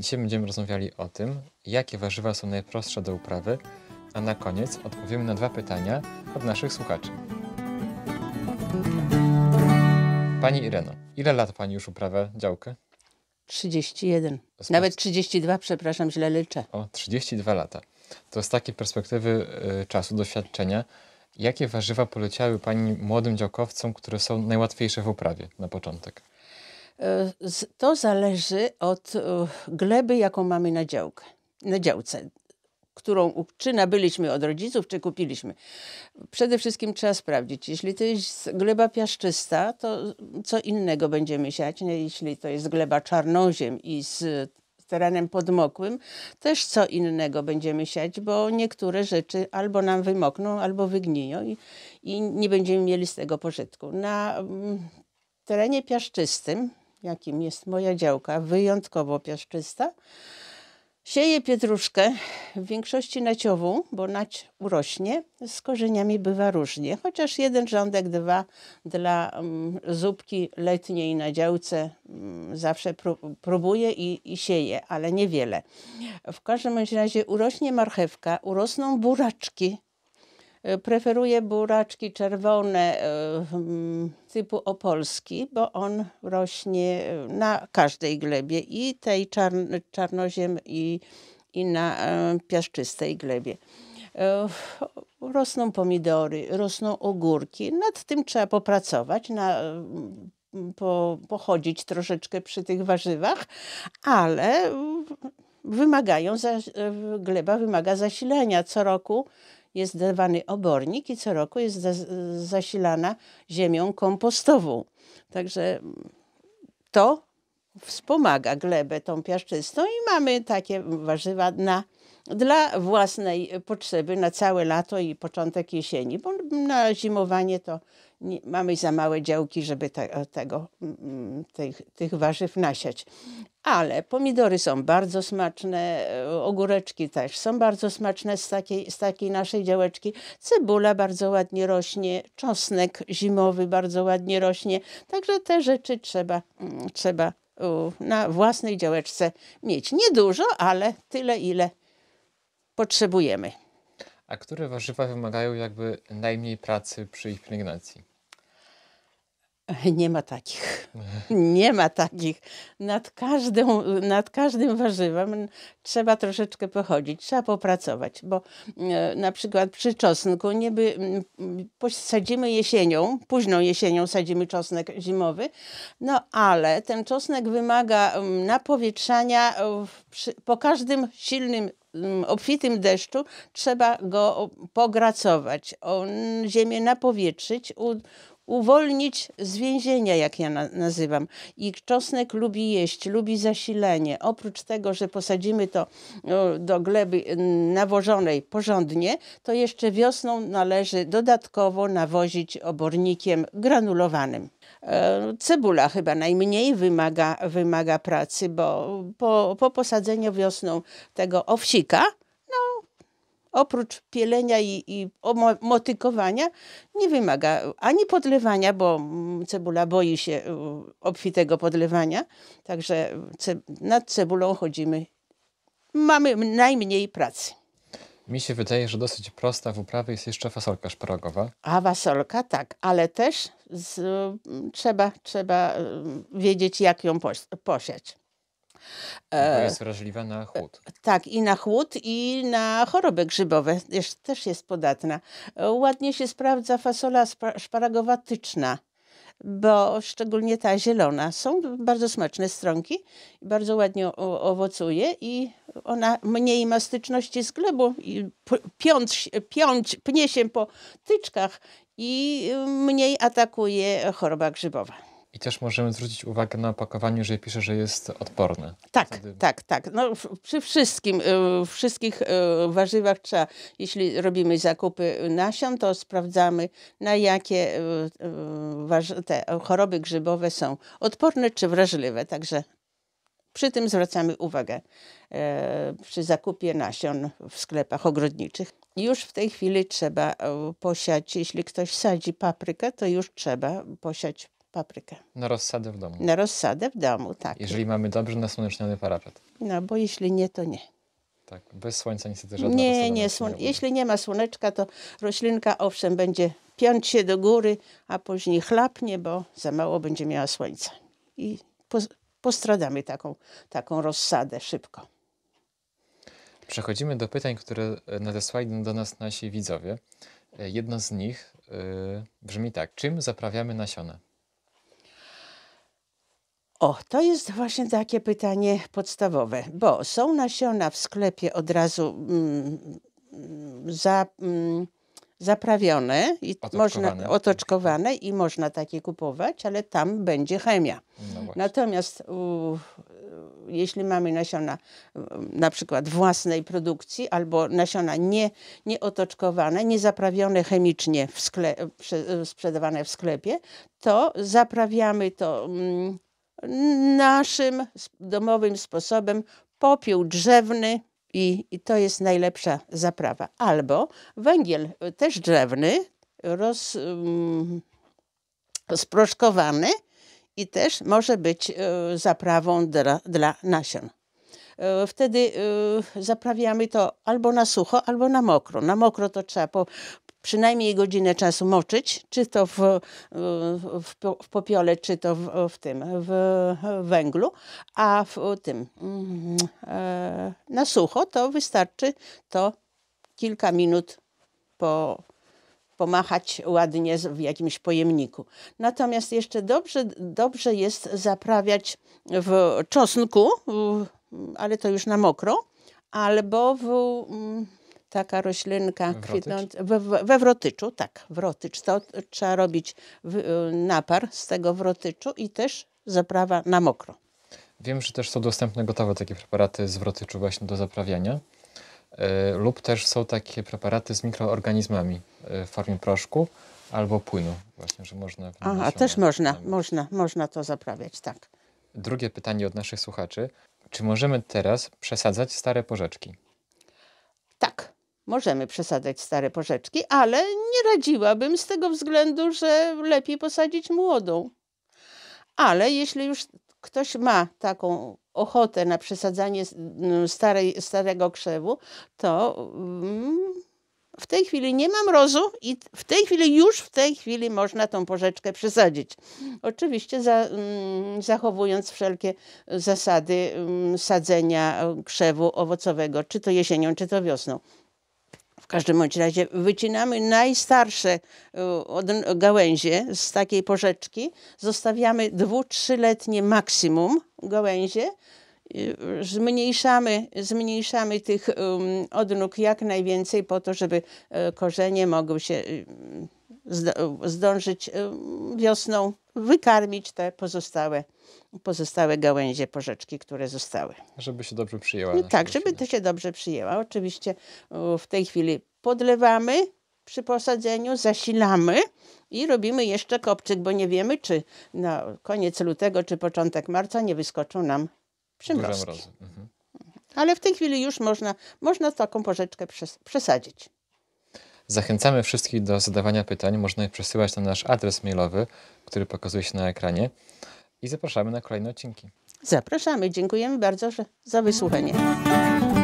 Dzisiaj będziemy rozmawiali o tym, jakie warzywa są najprostsze do uprawy, a na koniec odpowiemy na dwa pytania od naszych słuchaczy. Pani Ireno, ile lat Pani już uprawia działkę? 31. Z Nawet 32, przepraszam, źle liczę. O, 32 lata. To z takiej perspektywy y, czasu, doświadczenia, jakie warzywa poleciały Pani młodym działkowcom, które są najłatwiejsze w uprawie na początek? E, to zależy od e, gleby, jaką mamy na, działkę, na działce którą czy nabyliśmy od rodziców, czy kupiliśmy. Przede wszystkim trzeba sprawdzić, jeśli to jest gleba piaszczysta, to co innego będziemy siać, nie? jeśli to jest gleba czarnoziem i z terenem podmokłym, też co innego będziemy siać, bo niektóre rzeczy albo nam wymokną, albo wygniją i, i nie będziemy mieli z tego pożytku. Na mm, terenie piaszczystym jakim jest moja działka, wyjątkowo piaszczysta. Sieję pietruszkę, w większości naciową, bo nać urośnie, z korzeniami bywa różnie, chociaż jeden rządek, dwa dla um, zupki letniej na działce um, zawsze pró próbuję i, i sieję, ale niewiele. W każdym razie urośnie marchewka, urosną buraczki, E, Preferuję buraczki czerwone e, typu opolski, bo on rośnie e, na każdej glebie i tej czarnoziem i, i na piaszczystej glebie. Rosną pomidory, rosną ogórki. Nad tym trzeba popracować, na, po, pochodzić troszeczkę przy tych warzywach, ale wymagają, gleba wymaga zasilenia. Co roku jest dawany obornik i co roku jest zasilana ziemią kompostową. Także to wspomaga glebę tą piaszczystą i mamy takie warzywa na, dla własnej potrzeby na całe lato i początek jesieni, bo na zimowanie to nie, mamy za małe działki, żeby te, e, tego, mm, mm, tych, tych warzyw nasiać. Ale pomidory są bardzo smaczne, e, ogóreczki też są bardzo smaczne z takiej, z takiej naszej działeczki. Cebula bardzo ładnie rośnie, czosnek zimowy bardzo ładnie rośnie. Także te rzeczy trzeba, mm, trzeba na własnej działeczce mieć. Niedużo, ale tyle, ile potrzebujemy. A które warzywa wymagają jakby najmniej pracy przy ich pielęgnacji? Nie ma takich. Nie ma takich. Nad, każdą, nad każdym warzywem trzeba troszeczkę pochodzić, trzeba popracować, bo e, na przykład przy czosnku niby sadzimy jesienią, późną jesienią sadzimy czosnek zimowy, no ale ten czosnek wymaga napowietrzania e, przy, po każdym silnym obfitym deszczu trzeba go pogracować, ziemię napowietrzyć, uwolnić z więzienia, jak ja na nazywam. I czosnek lubi jeść, lubi zasilenie. Oprócz tego, że posadzimy to do gleby nawożonej porządnie, to jeszcze wiosną należy dodatkowo nawozić obornikiem granulowanym. E, cebula chyba najmniej wymaga, wymaga pracy, bo po, po posadzeniu wiosną tego owsika oprócz pielenia i, i motykowania nie wymaga ani podlewania, bo mm, cebula boi się y, obfitego podlewania, także nad cebulą chodzimy. Mamy najmniej pracy. Mi się wydaje, że dosyć prosta w uprawie jest jeszcze fasolka szparagowa. A fasolka, tak, ale też z, mm, trzeba, trzeba y, wiedzieć, jak ją posiać. E, jest wrażliwa na chłód. E, tak, i na chłód, i na choroby grzybowe też, też jest podatna. E, ładnie się sprawdza fasola szparagowatyczna, bo szczególnie ta zielona. Są bardzo smaczne stronki, bardzo ładnie owocuje i ona mniej ma styczności z glebą. I piąć, piąć, pnie się po tyczkach i y, mniej atakuje choroba grzybowa. I też możemy zwrócić uwagę na opakowaniu, że pisze, że jest odporne. Tak, Wtedy... tak, tak. No, przy wszystkim, y, wszystkich y, warzywach trzeba, jeśli robimy zakupy nasion, to sprawdzamy na jakie y, te choroby grzybowe są odporne czy wrażliwe. Także przy tym zwracamy uwagę przy zakupie nasion w sklepach ogrodniczych. Już w tej chwili trzeba posiać, jeśli ktoś sadzi paprykę, to już trzeba posiać paprykę. Na rozsadę w domu. Na rozsadę w domu, tak. Jeżeli mamy dobrze nasłoneczniony parapet. No bo jeśli nie, to nie. Tak, bez słońca niestety żadna Nie, nie, słone. nie jeśli nie ma słoneczka, to roślinka owszem będzie piąć się do góry, a później chlapnie, bo za mało będzie miała słońca. I postradamy taką, taką rozsadę szybko. Przechodzimy do pytań, które e, nadesłali do nas nasi widzowie. E, jedno z nich yy, brzmi tak: czym zaprawiamy nasiona? O, to jest właśnie takie pytanie podstawowe, bo są nasiona w sklepie od razu mm, za, mm, zaprawione i otoczkowane. można otoczkowane i można takie kupować, ale tam będzie chemia. No Natomiast u, jeśli mamy nasiona mm, na przykład własnej produkcji albo nasiona nie, nieotoczkowane, niezaprawione chemicznie w sklep, sprzedawane w sklepie, to zaprawiamy to mm, naszym domowym sposobem popiół drzewny i, i to jest najlepsza zaprawa. Albo węgiel y, też drzewny, roz, um, sproszkowany i też może być y, zaprawą dla, dla nasion. Y, wtedy zaprawiamy to albo na sucho, albo na mokro. Na mokro to trzeba po, przynajmniej godzinę czasu moczyć, czy to w, w, w popiole, czy to w, w tym, w węglu, a w tym mm, e, na sucho to wystarczy to kilka minut po pomachać ładnie w jakimś pojemniku. Natomiast jeszcze dobrze, dobrze jest zaprawiać w czosnku, ale to już na mokro, albo w mm, taka roślinka kwitnąca we, we, wrotyczu, tak, wrotycz. To trzeba robić y, napar z tego wrotyczu i też zaprawa na mokro. Wiem, że też są dostępne gotowe takie preparaty z wrotyczu właśnie do zaprawiania e, lub też są takie preparaty z mikroorganizmami e, w formie proszku albo płynu, właśnie, że można. a też można, można, można to zaprawiać, tak. Drugie pytanie od naszych słuchaczy. Czy możemy teraz przesadzać stare porzeczki? Tak, Możemy przesadzać stare porzeczki, ale nie radziłabym z tego względu, że lepiej posadzić młodą. Ale jeśli już ktoś ma taką ochotę na przesadzanie mm, starej, starego krzewu, to mm, w tej chwili nie ma mrozu i w tej chwili, już w tej chwili można tą porzeczkę przesadzić. Oczywiście za, mm, zachowując wszelkie zasady sadzenia krzewu owocowego, czy to jesienią, czy to wiosną każdym bądź razie wycinamy najstarsze e, gałęzie z takiej porzeczki, zostawiamy dwu, trzyletnie maksimum gałęzie, e, zmniejszamy, zmniejszamy tych odnóg jak najwięcej po to, żeby e, korzenie mogły się zdążyć y, wiosną wykarmić te pozostałe, pozostałe gałęzie porzeczki, które zostały. Żeby się dobrze przyjęła. No tak, żeby to się dobrze przyjęła. Oczywiście y, w tej chwili podlewamy przy posadzeniu, zasilamy i robimy jeszcze kopczyk, bo nie wiemy, czy na koniec lutego, czy początek marca nie wyskoczą nam przymrozki. Mhm. Ale w tej chwili już można, można taką porzeczkę przesadzić. Zachęcamy wszystkich do zadawania pytań. Można je przesyłać na nasz adres mailowy, który pokazuje się na ekranie. I zapraszamy na kolejne odcinki. Zapraszamy. Dziękujemy bardzo za wysłuchanie.